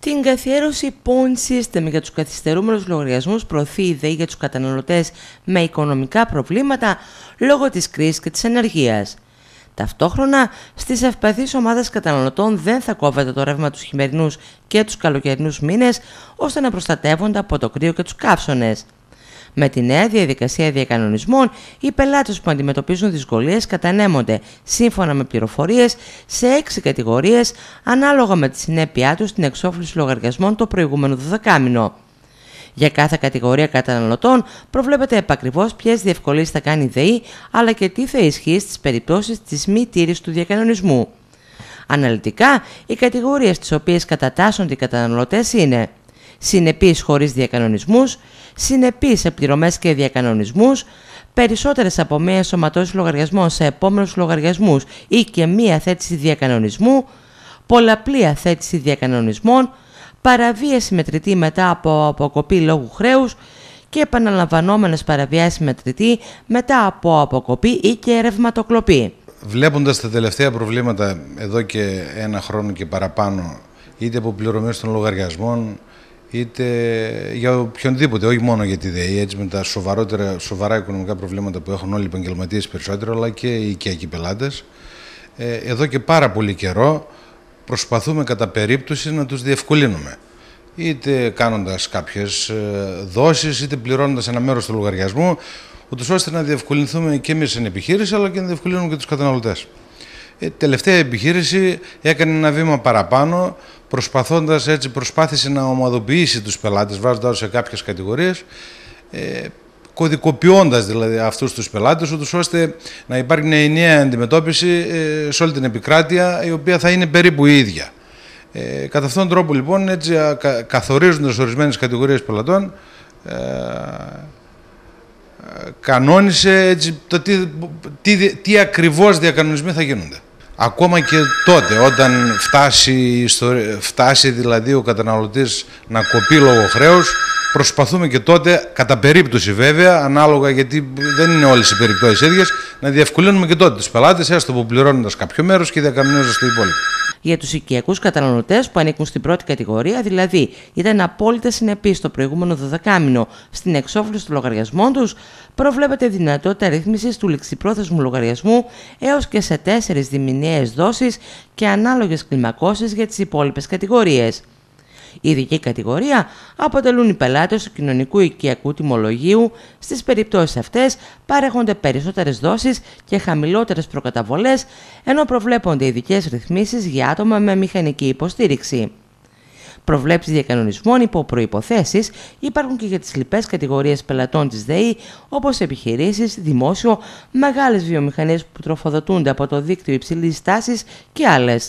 Την καθιέρωση point System για τους καθυστερούμενους λογαριασμούς προωθεί η ΔΕΗ για τους καταναλωτές με οικονομικά προβλήματα λόγω της κρίσης και της ενεργείας. Ταυτόχρονα, στις ευπαθείς ομάδες καταναλωτών δεν θα κόβεται το ρεύμα τους χειμερινούς και τους καλοκαιρινούς μήνες, ώστε να προστατεύονται από το κρύο και τους καύσονες. Με τη νέα διαδικασία διακανονισμών, οι πελάτες που αντιμετωπίζουν δυσκολίες κατανέμονται, σύμφωνα με πληροφορίες, σε έξι κατηγορίες, ανάλογα με τη συνέπειά τους στην εξόφληση λογαριασμών το προηγούμενο δωδεκάμινο. Για κάθε κατηγορία καταναλωτών προβλέπεται επακριβώς ποιες διευκολύνσεις θα κάνει η ΔΕΗ, αλλά και τι θα ισχύει στις περιπτώσεις της μη τήρησης του διακανονισμού. Αναλυτικά, οι κατηγορίες τις οποίες κατατάσσονται οι καταναλωτές είναι συνεπείς χωρίς διακανονισμούς, συνεπείς σε και διακανονισμούς, περισσότερες από μία ενσωματώσεις λογαριασμών σε επόμενους λογαριασμούς ή και μία θέτηση διακανονισμού, πολλαπλή θέτηση διακανονισμών, παραβίαση μετρητή μετά από αποκοπή λόγου χρέους και επαναλαμβανόμενες παραβιάσεις μετρητή μετά από αποκοπή ή και ρευματοκλοπή. Βλέποντας τα τελευταία προβλήματα εδώ και ένα χρόνο και παραπάνω, είτε από πληρωμές των λογαριασμών, είτε για οποιονδήποτε, όχι μόνο για τη ΔΕΗ, έτσι με τα σοβαρότερα, σοβαρά οικονομικά προβλήματα που έχουν όλοι οι επαγγελματίες περισσότερο, αλλά και οι οικιακοί πελάτες. Ε, εδώ και πάρα πολύ καιρό προσπαθούμε κατά περίπτωση να τους διευκολύνουμε. Είτε κάνοντας κάποιες ε, δόσεις, είτε πληρώνοντας ένα μέρος του λογαριασμού, ούτως ώστε να διευκολυνθούμε και εμείς στην επιχείρηση, αλλά και να διευκολύνουμε και τους καταναλωτές. Ε, τελευταία επιχείρηση έκανε ένα βήμα παραπάνω προσπαθώντας έτσι προσπάθησε να ομαδοποιήσει τους πελάτες βάζοντάς σε κάποιες κατηγορίες ε, κωδικοποιώντας δηλαδή αυτούς τους πελάτες ούτως ώστε να υπάρχει μια ενιαία αντιμετώπιση ε, σε όλη την επικράτεια η οποία θα είναι περίπου η ίδια. Ε, κατά αυτόν τον τρόπο λοιπόν έτσι κα, καθορίζοντας ορισμένες κατηγορίες πελατών ε, ε, κανόνισε έτσι, το τι, τι, τι ακριβώς διακανονισμοί θα γίνονται. Ακόμα και τότε, όταν φτάσει, φτάσει δηλαδή ο καταναλωτής να κοπεί λόγω χρέους, προσπαθούμε και τότε, κατά περίπτωση βέβαια, ανάλογα γιατί δεν είναι όλες οι περιπτώσεις ίδιες, να διευκολύνουμε και τότε τους πελάτες, έστω που πληρώνοντας κάποιο μέρος και διακανονίζοντας το υπόλοιπο για τους οικιακούς καταναλωτές που ανήκουν στην πρώτη κατηγορία, δηλαδή ήταν απόλυτα συνεπείς το προηγούμενο δωδεκάμινο στην εξόφληση των λογαριασμών τους, προβλέπεται δυνατότητα ρύθμισης του ληξιπρόθεσμου λογαριασμού έως και σε τέσσερις διμηνιαίες δόσεις και ανάλογες κλιμακώσεις για τις υπόλοιπες κατηγορίες ειδική κατηγορία αποτελούν οι πελάτες του κοινωνικού οικιακού τιμολογίου. Στις περιπτώσεις αυτές παρέχονται περισσότερες δόσεις και χαμηλότερες προκαταβολές, ενώ προβλέπονται ειδικές ρυθμίσεις για άτομα με μηχανική υποστήριξη. Προβλέψεις διακανονισμών υπό προποθέσει υπάρχουν και για τις λοιπές κατηγορίες πελατών της ΔΕΗ, όπως επιχειρήσεις, δημόσιο, μεγάλες βιομηχανίες που τροφοδοτούνται από το δίκτυο υψηλής τάσης και άλλες.